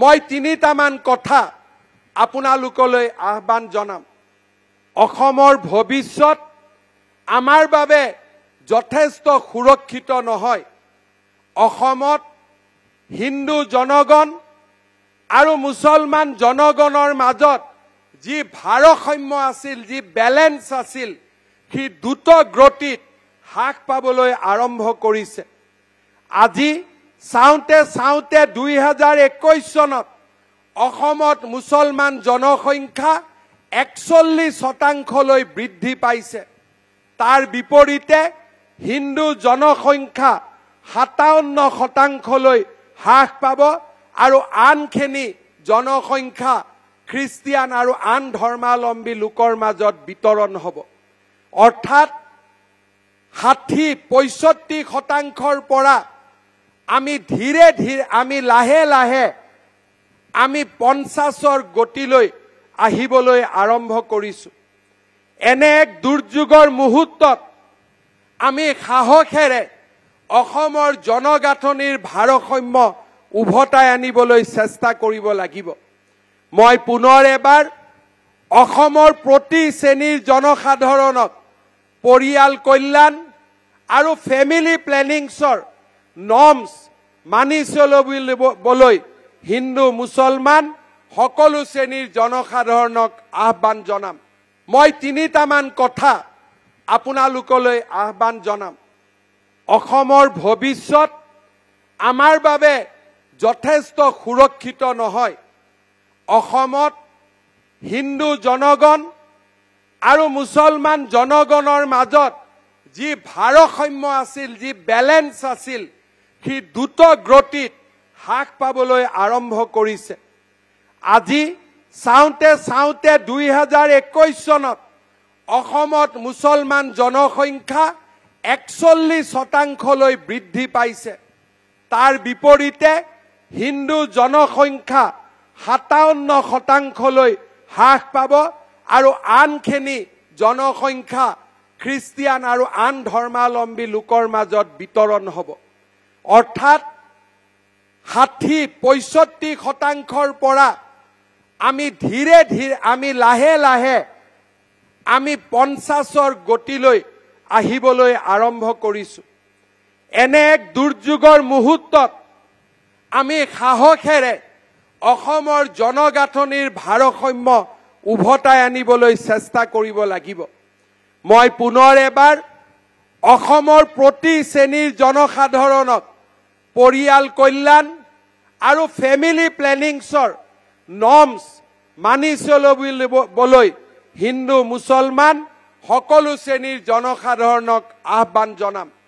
মই তিনিটামান কথা আপোনালোকলৈ আহ্বান জনাম অসমৰ ভৱিষ্যত আমাৰ বাবে যথেষ্ট সুৰক্ষিত নহয় অসমত হিন্দু জনগণ আৰু মুছলমান জনগণৰ মাজত যি ভাৰসাম্য আছিল যি বেলেঞ্চ আছিল সি দ্ৰুত গতিত হ্ৰাস পাবলৈ আৰম্ভ কৰিছে আজি চাওঁতে চাওঁতে দুই হাজাৰ একৈছ চনত অসমত মুছলমান জনসংখ্যা একচল্লিছ শতাংশলৈ বৃদ্ধি পাইছে তাৰ বিপৰীতে হিন্দু জনসংখ্যা সাতাৱন্ন শতাংশলৈ হ্ৰাস পাব আৰু আনখিনি জনসংখ্যা খ্ৰীষ্টিয়ান আৰু আন ধৰ্মাৱলম্বী লোকৰ মাজত বিতৰণ হ'ব অৰ্থাৎ ষাঠি পঁয়ষষ্ঠি শতাংশৰ পৰা আমি ধীৰে ধীৰে আমি লাহে লাহে আমি পঞ্চাছৰ গতিলৈ আহিবলৈ আৰম্ভ কৰিছোঁ এনে এক দুৰ্যোগৰ মুহূৰ্তত আমি সাহসেৰে অসমৰ জনগাঁথনিৰ ভাৰসাম্য উভতাই আনিবলৈ চেষ্টা কৰিব লাগিব মই পুনৰ এবাৰ অসমৰ প্ৰতি শ্ৰেণীৰ জনসাধাৰণক পৰিয়াল কল্যাণ আৰু ফেমিলি প্লেনিংছৰ নমস মানি চলিবলৈ হিন্দু মুছলমান সকলো শ্ৰেণীৰ জনসাধাৰণক আহ্বান জনাম মই তিনিটামান কথা আপোনালোকলৈ আহ্বান জনাম অসমৰ ভৱিষ্যত আমাৰ বাবে যথেষ্ট সুৰক্ষিত নহয় অসমত হিন্দু জনগণ আৰু মুছলমান জনগণৰ মাজত যি ভাৰসাম্য আছিল যি বেলেঞ্চ আছিল সি দ্ৰুত গতিত হ্ৰাস পাবলৈ আৰম্ভ কৰিছে আজি চাওঁতে চাওঁতে দুই হাজাৰ একৈছ চনত অসমত মুছলমান জনসংখ্যা একচল্লিছ শতাংশলৈ বৃদ্ধি পাইছে তাৰ বিপৰীতে হিন্দু জনসংখ্যা সাতাৱন্ন শতাংশলৈ হ্ৰাস পাব আৰু আনখিনি জনসংখ্যা খ্ৰীষ্টিয়ান আৰু আন ধৰ্মাৱলম্বী লোকৰ মাজত বিতৰণ হ'ব অৰ্থাৎ ষাঠি পঁয়ষষ্ঠি শতাংশৰ পৰা আমি ধীৰে ধীৰে আমি লাহে লাহে আমি পঞ্চাছৰ গতিলৈ আহিবলৈ আৰম্ভ কৰিছোঁ এনে এক দুৰ্যোগৰ মুহূৰ্তত আমি সাহসেৰে অসমৰ জনগাঁথনিৰ ভাৰসাম্য উভতাই আনিবলৈ চেষ্টা কৰিব লাগিব মই পুনৰ এবাৰ অসমৰ প্ৰতি শ্ৰেণীৰ জনসাধাৰণক পৰিয়াল কল্যাণ আৰু ফেমিলি প্লেনিংছৰ নৰ্মছ মানি চলিবলৈ হিন্দু মুছলমান সকলো শ্ৰেণীৰ জনসাধাৰণক আহ্বান জনাম